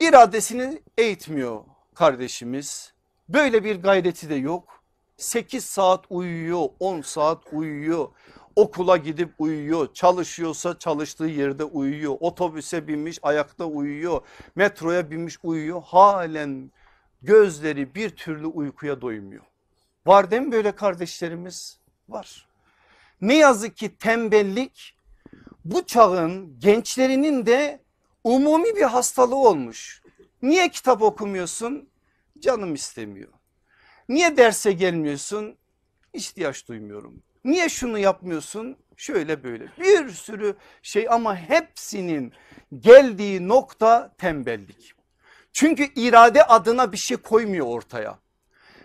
iradesini eğitmiyor kardeşimiz. Böyle bir gayreti de yok. 8 saat uyuyor, 10 saat uyuyor, okula gidip uyuyor, çalışıyorsa çalıştığı yerde uyuyor, otobüse binmiş ayakta uyuyor, metroya binmiş uyuyor. Halen gözleri bir türlü uykuya doymuyor. Var değil mi böyle kardeşlerimiz? Var. Ne yazık ki tembellik bu çağın gençlerinin de Umumi bir hastalığı olmuş. Niye kitap okumuyorsun? Canım istemiyor. Niye derse gelmiyorsun? İhtiyaç duymuyorum. Niye şunu yapmıyorsun? Şöyle böyle bir sürü şey ama hepsinin geldiği nokta tembellik. Çünkü irade adına bir şey koymuyor ortaya.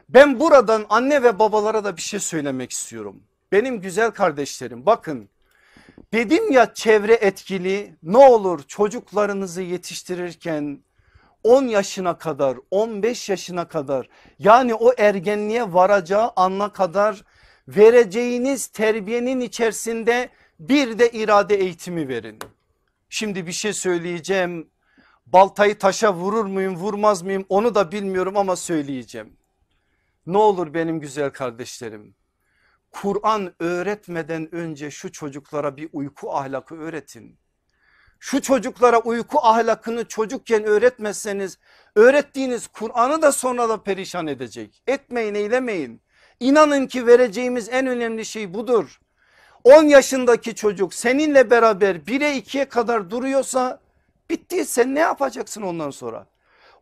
Ben buradan anne ve babalara da bir şey söylemek istiyorum. Benim güzel kardeşlerim bakın Dedim ya çevre etkili ne olur çocuklarınızı yetiştirirken 10 yaşına kadar 15 yaşına kadar yani o ergenliğe varacağı ana kadar vereceğiniz terbiyenin içerisinde bir de irade eğitimi verin. Şimdi bir şey söyleyeceğim baltayı taşa vurur muyum vurmaz mıyım onu da bilmiyorum ama söyleyeceğim. Ne olur benim güzel kardeşlerim Kur'an öğretmeden önce şu çocuklara bir uyku ahlakı öğretin. Şu çocuklara uyku ahlakını çocukken öğretmezseniz öğrettiğiniz Kur'an'ı da sonra da perişan edecek. Etmeyin eylemeyin. İnanın ki vereceğimiz en önemli şey budur. 10 yaşındaki çocuk seninle beraber 1'e 2'ye kadar duruyorsa bitti sen ne yapacaksın ondan sonra?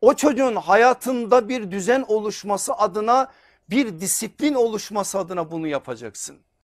O çocuğun hayatında bir düzen oluşması adına bir disiplin oluşması adına bunu yapacaksın.